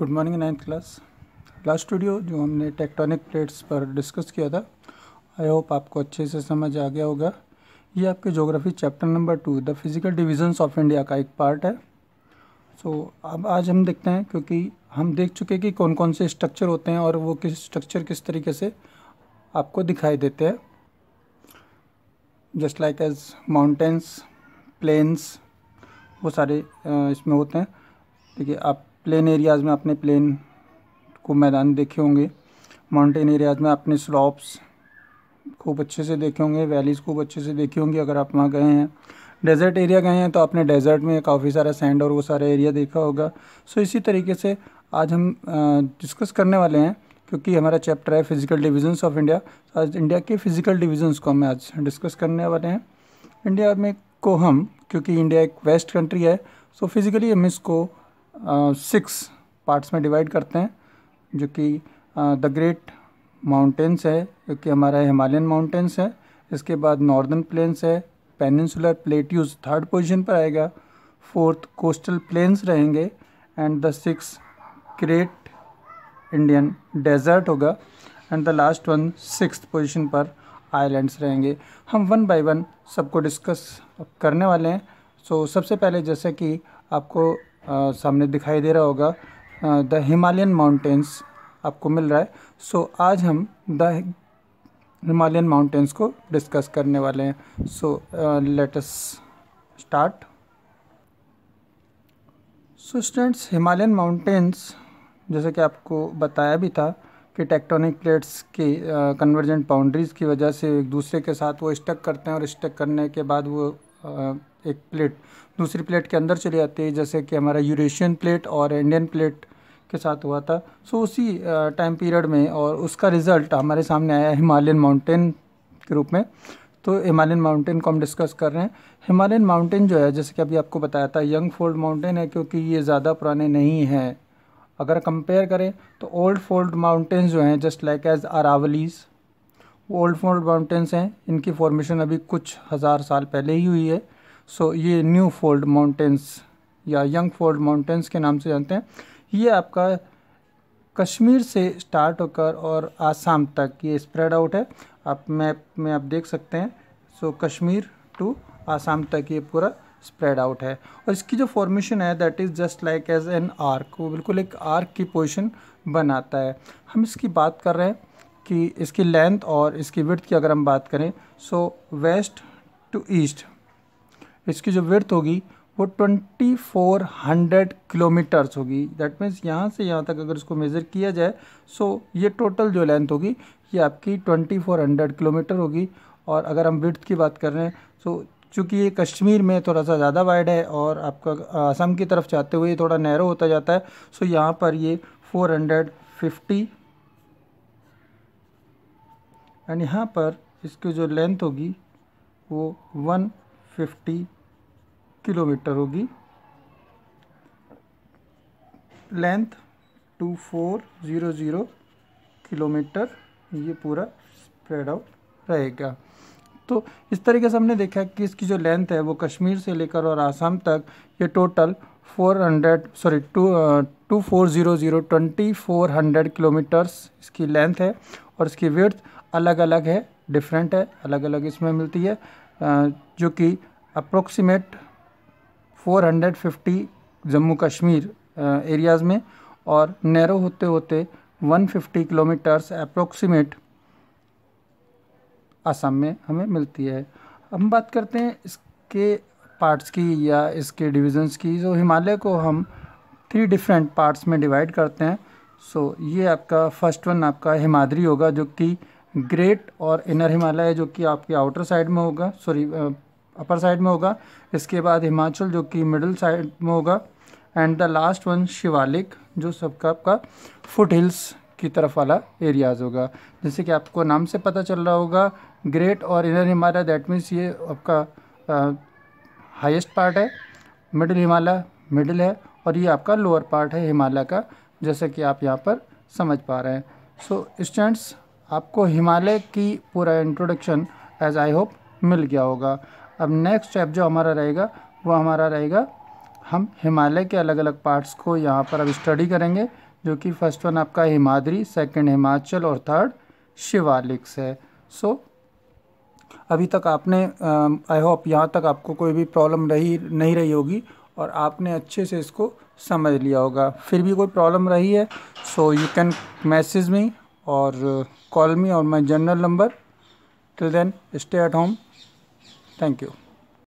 Good morning ninth class last video जो हमने tectonic plates पर डिस्कस किया था आई होप आपको अच्छे से समझ आ गया होगा ये आपके geography chapter number two the physical divisions of India का एक पार्ट है सो so, अब आज हम देखते हैं क्योंकि हम देख चुके हैं कि कौन कौन से स्ट्रक्चर होते हैं और वो किस स्ट्रक्चर किस तरीके से आपको दिखाई देते हैं just like as mountains plains वो सारे इसमें होते हैं देखिए आप प्लेन एरियाज़ में आपने प्लेन को मैदान देखे होंगे माउंटेन एरियाज़ में आपने स्लॉप्स खूब अच्छे से देखे होंगे वैलीज़ खूब अच्छे से देखे होंगे अगर आप वहाँ गए हैं डेजर्ट एरिया गए हैं तो आपने डेजर्ट में काफ़ी सारा सैंड और वो सारा एरिया देखा होगा सो इसी तरीके से आज हम डिस्कस करने वाले हैं क्योंकि हमारा चैप्टर है फिजिकल डिविजन्स ऑफ इंडिया आज इंडिया के फिजिकल डिविजन्स को हम आज डिस्कस करने वाले हैं इंडिया में को हम क्योंकि इंडिया एक वेस्ट कंट्री है सो फिज़िकली हम इसको सिक्स पार्ट्स में डिवाइड करते हैं जो कि द ग्रेट माउंटेंस है जो कि हमारा हिमालयन माउंटेंस है इसके बाद नॉर्दर्न प्लेन्स है पेनिनसुलर प्लेट्यूज थर्ड पोजीशन पर आएगा फोर्थ कोस्टल प्लेन्स रहेंगे and the six great Indian desert होगा and the last one six position पर आइलैंड्स रहेंगे हम वन बाय वन सबको डिस्कस करने वाले हैं सो so, सबसे पहले जैसे कि आपको सामने दिखाई दे रहा होगा द हिमालयन माउंटेंस आपको मिल रहा है सो so, आज हम द हिमालयन माउंटेंस को डिस्कस करने वाले हैं so let's start so students Himalayan mountains जैसे कि आपको बताया भी था कि टेक्टोनिक प्लेट्स की कन्वर्जेंट बाउंड्रीज़ की वजह से एक दूसरे के साथ वो स्टक करते हैं और स्टक करने के बाद वो uh, एक प्लेट दूसरी प्लेट के अंदर चले जाते हैं जैसे कि हमारा यूरेशियन प्लेट और इंडियन प्लेट के साथ हुआ था सो उसी टाइम पीरियड में और उसका रिज़ल्ट हमारे सामने आया हिमालयन माउंटेन के रूप में तो हिमालयन माउंटेन को हम डिस्कस कर रहे हैं हिमालयन माउंटेन जो है जैसे कि अभी आपको बताया था यंग फोल्ड माउंटेन है क्योंकि ये ज़्यादा पुराने नहीं हैं अगर कंपेयर करें तो ओल्ड फोल्ड माउंटेन्स जो हैं just like as Aravallis old fold mountains हैं इनकी फॉर्मेशन अभी कुछ हज़ार साल पहले ही हुई है सो ये न्यू फोल्ड माउंटेंस या यंग फोल्ड माउंटेंस के नाम से जानते हैं ये आपका कश्मीर से स्टार्ट होकर और आसाम तक ये स्प्रेड आउट है आप मैप में आप देख सकते हैं सो कश्मीर टू आसाम तक ये पूरा स्प्रेड आउट है और इसकी जो फॉर्मेशन है that is just like as an arc वो बिल्कुल एक आर्क की पोजिशन बनाता है हम इसकी बात कर रहे हैं कि इसकी लेंथ और इसकी विर्थ की अगर हम बात करें सो वेस्ट टू ईस्ट इसकी जो वर्थ होगी वो 2400 किलोमीटर्स होगी दैट मीन्स यहाँ से यहाँ तक अगर इसको मेज़र किया जाए सो ये टोटल जो लेंथ होगी ये आपकी 2400 किलोमीटर होगी और अगर हम विर्थ की बात कर रहे हैं सो चूँकि ये कश्मीर में थोड़ा सा ज़्यादा वाइड है और आपका असम की तरफ जाते हुए थोड़ा नैरो होता जाता है सो यहाँ पर ये फोर एंड यहाँ पर इसकी जो लेंथ होगी वो वन फिफ्टी किलोमीटर होगी length two four zero zero kilometre ये पूरा स्प्रेड आउट रहेगा तो इस तरीके से हमने देखा कि इसकी जो लेंथ है वो कश्मीर से लेकर और आसाम तक ये total four hundred sorry two two four zero zero twenty four hundred kilometres इसकी लेंथ है और इसकी विर्थ अलग अलग है डिफरेंट है अलग अलग इसमें मिलती है uh, जो कि अप्रोक्सीमेट 450 जम्मू कश्मीर एरियाज़ में और नैरो होते होते 150 किलोमीटर्स अप्रोक्सीमेट आसाम में हमें मिलती है हम बात करते हैं इसके पार्ट्स की या इसके डिविजन्स की जो हिमालय को हम थ्री डिफरेंट पार्ट्स में डिवाइड करते हैं सो so, ये आपका फर्स्ट वन आपका हिमाद्री होगा जो कि ग्रेट और इनर हिमालय है जो कि आपके आउटर साइड में होगा सॉरी अपर साइड में होगा इसके बाद हिमाचल जो कि मिडिल साइड में होगा and the last one Shivalik जो सबका आपका फुट हिल्स की तरफ वाला एरियाज़ होगा जैसे कि आपको नाम से पता चल रहा होगा ग्रेट और इनर हिमालय दैट मीन्स ये आपका हाइस्ट पार्ट है मिडिल हिमालय मिडिल है और ये आपका लोअर पार्ट है हिमालय का जैसे कि आप यहाँ पर समझ पा रहे हैं सो so, स्टूडेंट्स आपको हिमालय की पूरा इंट्रोडक्शन एज आई होप मिल गया होगा अब नेक्स्ट स्टेप जो हमारा रहेगा वो हमारा रहेगा हम हिमालय के अलग अलग पार्ट्स को यहाँ पर अब स्टडी करेंगे जो कि फर्स्ट वन आपका हिमाद्री सेकंड हिमाचल और थर्ड शिवालिक्स है सो so, अभी तक आपने आई होप यहाँ तक आपको कोई भी प्रॉब्लम रही नहीं रही होगी और आपने अच्छे से इसको समझ लिया होगा फिर भी कोई प्रॉब्लम रही है so you can message me और कॉल मी और my general number till then stay at home Thank you.